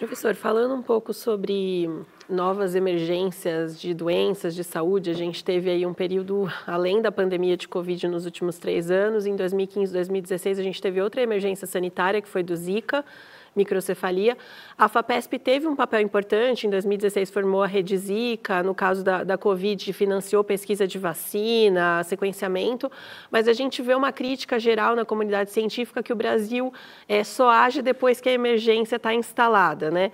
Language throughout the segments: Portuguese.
Professor, falando um pouco sobre novas emergências de doenças de saúde. A gente teve aí um período além da pandemia de Covid nos últimos três anos. Em 2015, 2016, a gente teve outra emergência sanitária que foi do Zika microcefalia. A FAPESP teve um papel importante, em 2016 formou a Rede Zika, no caso da, da Covid, financiou pesquisa de vacina, sequenciamento, mas a gente vê uma crítica geral na comunidade científica que o Brasil é, só age depois que a emergência está instalada, né?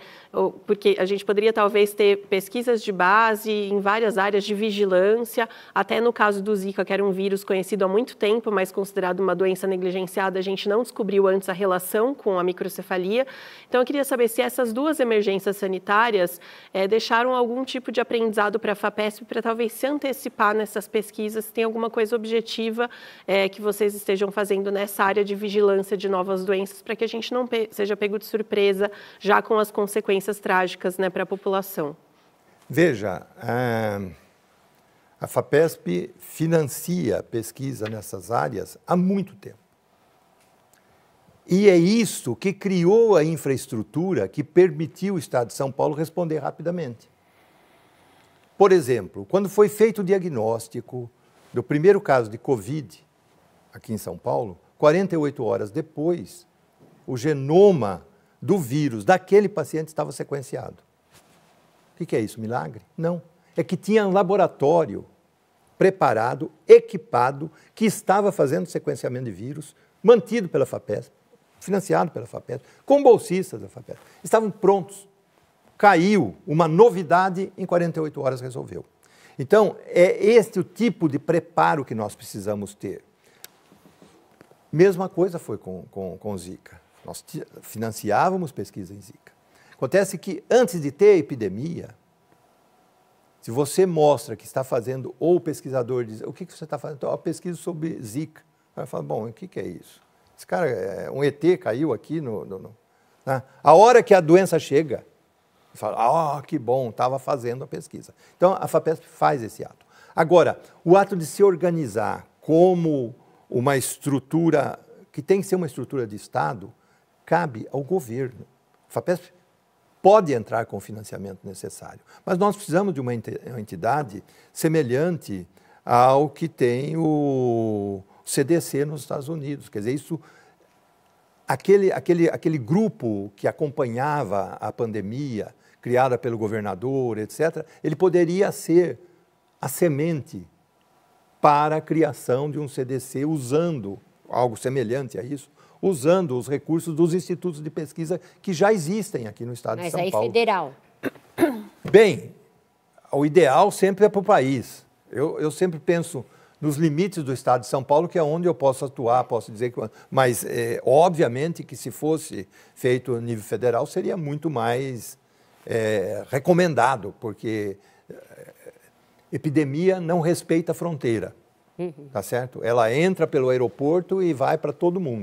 Porque a gente poderia talvez ter ter pesquisas de base em várias áreas de vigilância, até no caso do Zika, que era um vírus conhecido há muito tempo, mas considerado uma doença negligenciada, a gente não descobriu antes a relação com a microcefalia. Então, eu queria saber se essas duas emergências sanitárias é, deixaram algum tipo de aprendizado para a FAPESP para talvez se antecipar nessas pesquisas, se tem alguma coisa objetiva é, que vocês estejam fazendo nessa área de vigilância de novas doenças, para que a gente não pe seja pego de surpresa já com as consequências trágicas né, para a população. Veja, eh, a, FAPESP financia pesquisa nessas áreas há muito tempo. E é isso que criou a infraestrutura que permitiu o Estado de São Paulo responder rapidamente. Por exemplo, quando foi feito o diagnóstico do primeiro caso de Covid aqui em São Paulo, 48 horas depois, o genoma do vírus daquele paciente estava sequenciado. O que, é isso? Milagre? Não. É que tinha um laboratório preparado, equipado, que estava fazendo sequenciamento de vírus, mantido pela FAPESP, financiado pela FAPESP, com bolsistas da FAPESP. Estavam prontos. Caiu uma novidade, em 48 horas resolveu. Então, é este o tipo de preparo que nós precisamos ter. Mesma coisa foi com, com, com Zika. Nós financiávamos pesquisa em Zika. Acontece que antes de ter a epidemia, se você mostra que está fazendo, ou o pesquisador diz, o que, que você está fazendo? Então, eu pesquiso sobre Zika. Aí fala, bom, o que, que é isso? Esse cara, é, um ET caiu aqui no. no, no né? A hora que a doença chega, fala, ah, oh, que bom, estava fazendo a pesquisa. Então a FAPESP faz esse ato. Agora, o ato de se organizar como uma estrutura, que tem que ser uma estrutura de Estado, cabe ao governo. A FAPESP pode entrar com o financiamento necessário. Mas nós precisamos de uma entidade semelhante ao que tem o CDC nos Estados Unidos. Quer dizer, isso aquele, aquele, aquele grupo que acompanhava a pandemia, criada pelo governador, etc., ele poderia ser a semente para a criação de um CDC usando algo semelhante a isso usando os recursos dos institutos de pesquisa que já existem aqui no estado Mas de São aí Paulo. Mas é federal. Bem, o ideal sempre é para o país. Eu, eu sempre penso nos limites do Estado de São Paulo, que é onde eu posso atuar, posso dizer que. Mas, é, obviamente, que se fosse feito a nível federal, seria muito mais é, recomendado, porque é, epidemia não respeita a fronteira, uhum. tá certo? Ela entra pelo aeroporto e vai para todo mundo.